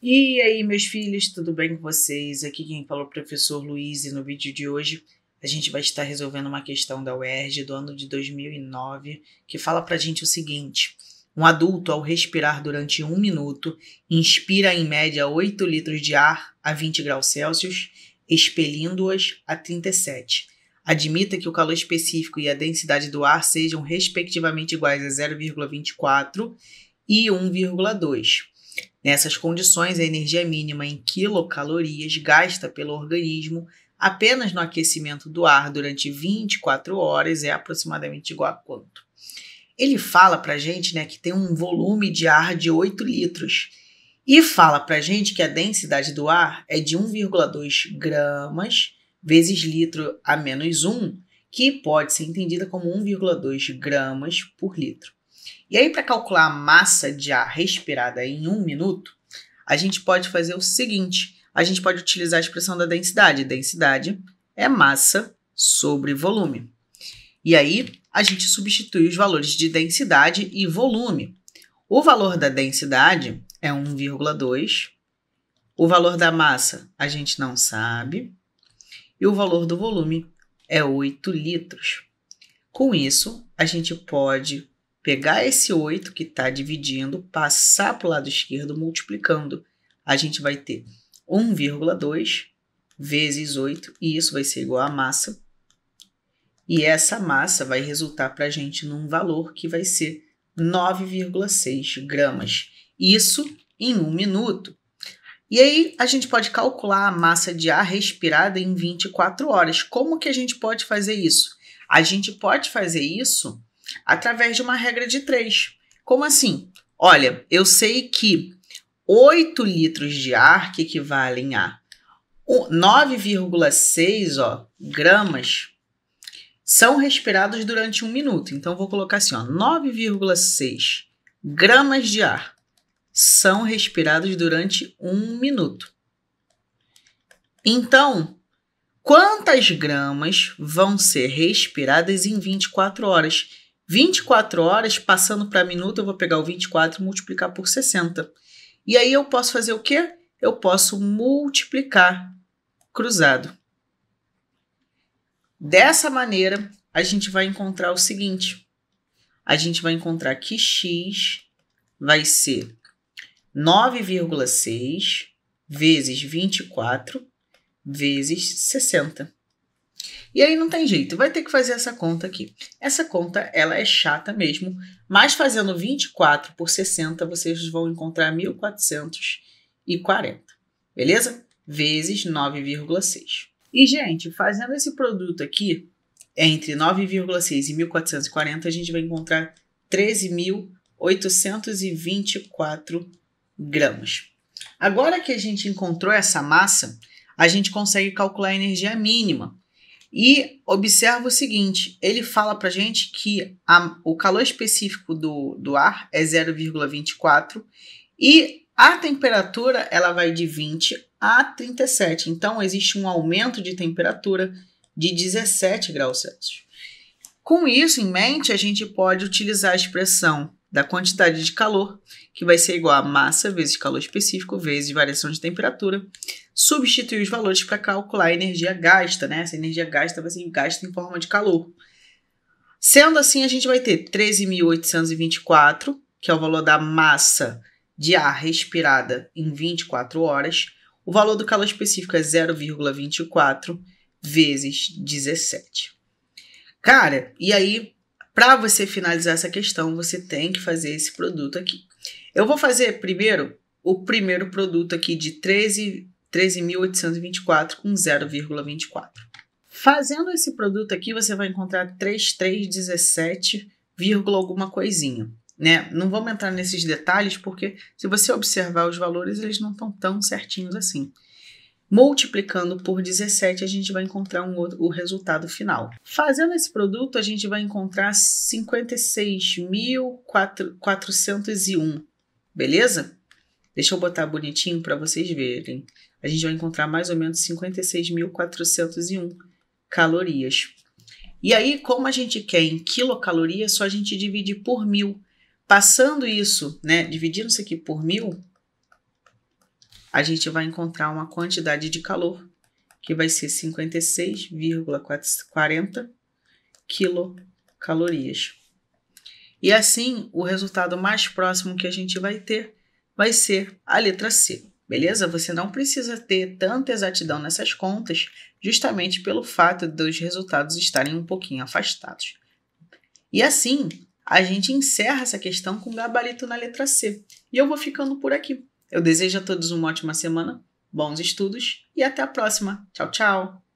E aí, meus filhos, tudo bem com vocês? Aqui quem fala é o professor Luiz e no vídeo de hoje a gente vai estar resolvendo uma questão da UERJ do ano de 2009 que fala pra gente o seguinte: um adulto, ao respirar durante um minuto, inspira em média 8 litros de ar a 20 graus Celsius, expelindo-os a 37. Admita que o calor específico e a densidade do ar sejam respectivamente iguais a 0,24 e 1,2. Nessas condições, a energia mínima em quilocalorias gasta pelo organismo apenas no aquecimento do ar durante 24 horas é aproximadamente igual a quanto? Ele fala a gente né, que tem um volume de ar de 8 litros e fala a gente que a densidade do ar é de 1,2 gramas vezes litro a menos 1, que pode ser entendida como 1,2 gramas por litro. E aí, para calcular a massa de ar respirada em um minuto, a gente pode fazer o seguinte: a gente pode utilizar a expressão da densidade. Densidade é massa sobre volume. E aí, a gente substitui os valores de densidade e volume. O valor da densidade é 1,2. O valor da massa a gente não sabe. E o valor do volume é 8 litros. Com isso, a gente pode pegar esse 8 que está dividindo, passar para o lado esquerdo multiplicando. A gente vai ter 1,2 vezes 8, e isso vai ser igual à massa. E essa massa vai resultar para a gente num valor que vai ser 9,6 gramas. Isso em um minuto. E aí a gente pode calcular a massa de ar respirada em 24 horas. Como que a gente pode fazer isso? A gente pode fazer isso através de uma regra de três. Como assim? Olha, eu sei que 8 litros de ar que equivalem a 9,6 gramas são respirados durante um minuto. Então, vou colocar assim: 9,6 gramas de ar são respirados durante um minuto. Então, quantas gramas vão ser respiradas em 24 horas? 24 horas, passando para minuto, eu vou pegar o 24 e multiplicar por 60. E aí eu posso fazer o quê? Eu posso multiplicar cruzado. Dessa maneira, a gente vai encontrar o seguinte. A gente vai encontrar que x vai ser 9,6 vezes 24 vezes 60. E aí não tem jeito, vai ter que fazer essa conta aqui. Essa conta, ela é chata mesmo, mas fazendo 24 por 60, vocês vão encontrar 1440, beleza? Vezes 9,6. E, gente, fazendo esse produto aqui, entre 9,6 e 1440, a gente vai encontrar 13.824 gramas. Agora que a gente encontrou essa massa, a gente consegue calcular a energia mínima, e observa o seguinte: ele fala para gente que a, o calor específico do, do ar é 0,24 e a temperatura ela vai de 20 a 37. Então existe um aumento de temperatura de 17 graus Celsius. Com isso em mente, a gente pode utilizar a expressão da quantidade de calor, que vai ser igual a massa vezes calor específico vezes variação de temperatura, substituir os valores para calcular a energia gasta, né? Essa energia gasta vai ser gasta em forma de calor. Sendo assim, a gente vai ter 13.824, que é o valor da massa de ar respirada em 24 horas. O valor do calor específico é 0,24 vezes 17. Cara, e aí, para você finalizar essa questão, você tem que fazer esse produto aqui. Eu vou fazer primeiro o primeiro produto aqui de 13 13.824 com 0,24. Fazendo esse produto aqui, você vai encontrar 3317, alguma coisinha. Né? Não vamos entrar nesses detalhes, porque se você observar os valores, eles não estão tão certinhos assim. Multiplicando por 17, a gente vai encontrar um outro, o resultado final. Fazendo esse produto, a gente vai encontrar 56.401, beleza? Deixa eu botar bonitinho para vocês verem a gente vai encontrar mais ou menos 56.401 calorias. E aí, como a gente quer em quilocaloria, só a gente divide por mil. Passando isso, né, dividindo isso aqui por mil, a gente vai encontrar uma quantidade de calor que vai ser 56,40 quilocalorias. E assim, o resultado mais próximo que a gente vai ter vai ser a letra C beleza? Você não precisa ter tanta exatidão nessas contas, justamente pelo fato dos resultados estarem um pouquinho afastados. E assim, a gente encerra essa questão com gabarito na letra C. E eu vou ficando por aqui. Eu desejo a todos uma ótima semana, bons estudos e até a próxima. Tchau, tchau!